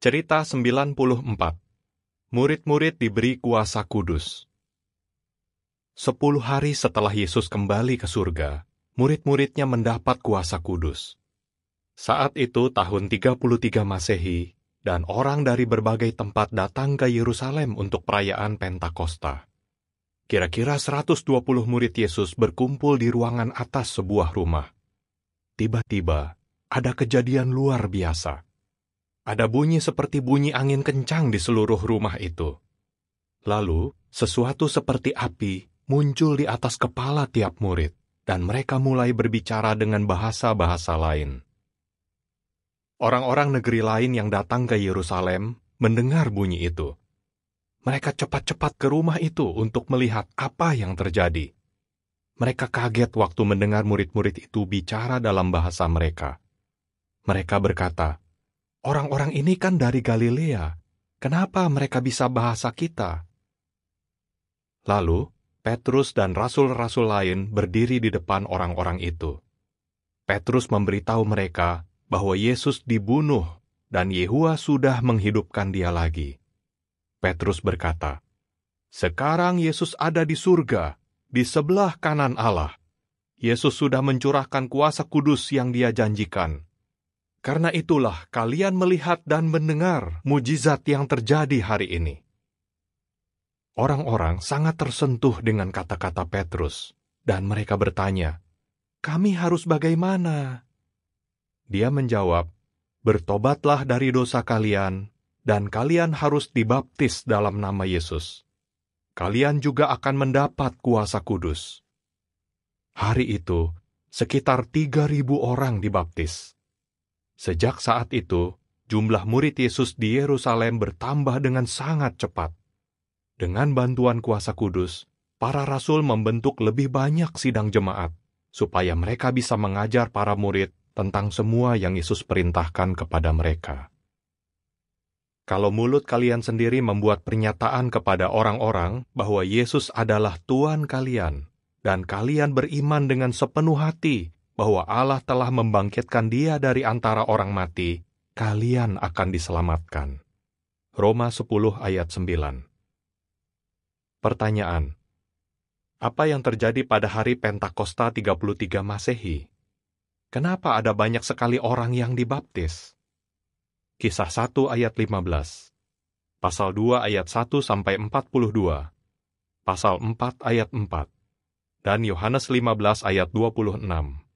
Cerita 94 Murid-murid diberi kuasa kudus Sepuluh hari setelah Yesus kembali ke surga, murid-muridnya mendapat kuasa kudus. Saat itu tahun 33 Masehi, dan orang dari berbagai tempat datang ke Yerusalem untuk perayaan Pentakosta. Kira-kira 120 murid Yesus berkumpul di ruangan atas sebuah rumah. Tiba-tiba, ada kejadian luar biasa ada bunyi seperti bunyi angin kencang di seluruh rumah itu. Lalu, sesuatu seperti api muncul di atas kepala tiap murid, dan mereka mulai berbicara dengan bahasa-bahasa lain. Orang-orang negeri lain yang datang ke Yerusalem mendengar bunyi itu. Mereka cepat-cepat ke rumah itu untuk melihat apa yang terjadi. Mereka kaget waktu mendengar murid-murid itu bicara dalam bahasa mereka. Mereka berkata, orang-orang ini kan dari Galilea. Kenapa mereka bisa bahasa kita? Lalu, Petrus dan rasul-rasul lain berdiri di depan orang-orang itu. Petrus memberitahu mereka bahwa Yesus dibunuh dan Yehua sudah menghidupkan dia lagi. Petrus berkata, "Sekarang Yesus ada di surga, di sebelah kanan Allah. Yesus sudah mencurahkan kuasa kudus yang dia janjikan. Karena itulah kalian melihat dan mendengar mujizat yang terjadi hari ini. Orang-orang sangat tersentuh dengan kata-kata Petrus, dan mereka bertanya, "Kami harus bagaimana?" Dia menjawab, "Bertobatlah dari dosa kalian, dan kalian harus dibaptis dalam nama Yesus. Kalian juga akan mendapat kuasa kudus." Hari itu, sekitar tiga ribu orang dibaptis Sejak saat itu, jumlah murid Yesus di Yerusalem bertambah dengan sangat cepat. Dengan bantuan kuasa kudus, para rasul membentuk lebih banyak sidang jemaat, supaya mereka bisa mengajar para murid tentang semua yang Yesus perintahkan kepada mereka. Kalau mulut kalian sendiri membuat pernyataan kepada orang-orang bahwa Yesus adalah Tuhan kalian, dan kalian beriman dengan sepenuh hati bahwa Allah telah membangkitkan dia dari antara orang mati, kalian akan diselamatkan. Roma 10 ayat 9 Pertanyaan Apa yang terjadi pada hari Pentakosta 33 Masehi? Kenapa ada banyak sekali orang yang dibaptis? Kisah 1 ayat 15 Pasal 2 ayat 1 sampai 42 Pasal 4 ayat 4 dan Yohanes 15 ayat 26.